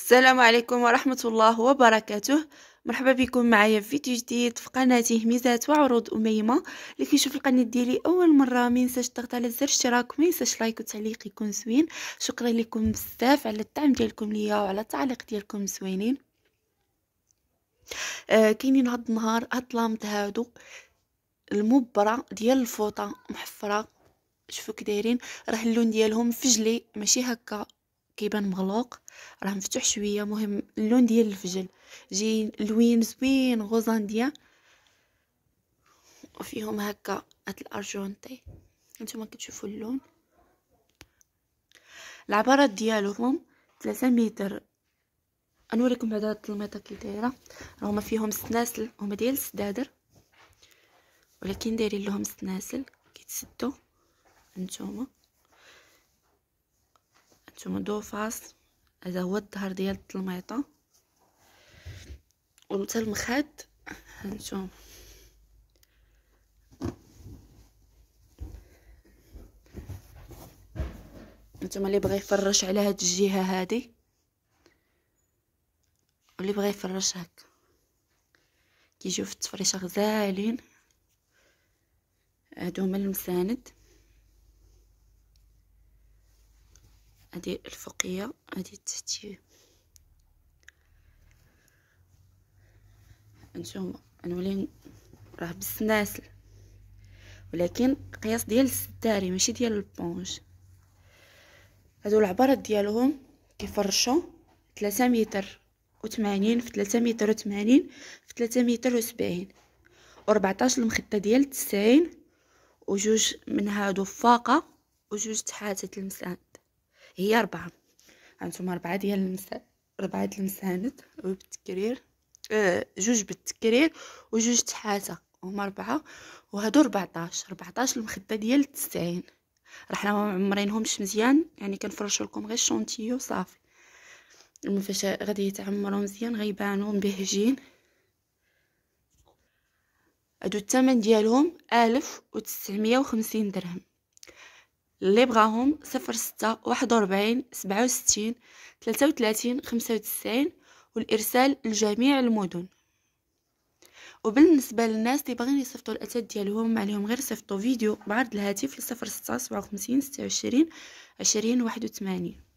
السلام عليكم ورحمة الله وبركاته مرحبا بكم معايا في فيديو جديد في قناتي هميزات وعروض أميمة اللي كيشوف القناة ديالي أول مرة مينساش الضغط على زر الاشتراك وما لايك وتعليق يكون زوين شكرا لكم بزاف على الدعم ديالكم ليا وعلى التعليق ديالكم زوينين آه كاينين هاد النهار هاد الظلامط هادو المبرة ديال الفوطة محفرة شوفوا كدايرين راه اللون ديالهم فجلي ماشي هكا كيبان مغلوق راه مفتوح شويه مهم اللون ديال الفجل جاي لوين زوين غوزانديا وفيهم هكا هاد الارجونتي نتوما كتشوفوا اللون العبارات ديالهم 3 متر نوريكم بعدا الطلميطه كي دايره هما فيهم سناسل هما ديال السدادر ولكن دايرين لهم سناسل كيتسدوا نتوما نتوما دو فاس هذا هو الظهر ديال الطلميطه ومتى المخاد هانتوما نتوما اللي بغى يفرش على هاد الجهه هادي واللي بغى يفرش هكا كيجيو في التفريشه غزالين هادو هما المساند هذه الفوقية هذه التحتية هانتوما نولي راه بالسناسل ولكن قياس ديال السداري ماشي ديال البونج هادو العبارات ديالهم كيفرشوا 3 متر وثمانين في 3 متر وثمانين في 3 متر وسبعين و14 المخده ديال 90 وجوج من هادو فاقه وجوج تحاتات المساند هي أربعة عندهم أربعة ديال المسا أربعة ديال المساند بالتكرير آه جوج بالتكرير وجوج تحاتة هما ربعة وهادو ربعطاش ربعطاش المخدة ديال التسعين راه حنا معمرينهمش مزيان يعني كنفرشو لكم غير الشونتيو صافي المهم فاش غادي يتعمرو مزيان غيبانو مبهجين هادو الثمن ديالهم ألف وتسعمية وخمسين درهم اللي بغاهم صفر ستة واحد وربعين سبعة وستين ثلاثة وثلاثين خمسة وتسعين والإرسال لجميع المدن وبالنسبة للناس اللي بغين يصفتوا الأثاث ديالهم عليهم غير صفتوا فيديو بعرض الهاتف لصفر ستة سبعة وخمسين ستة وعشرين عشرين واحد وثمانين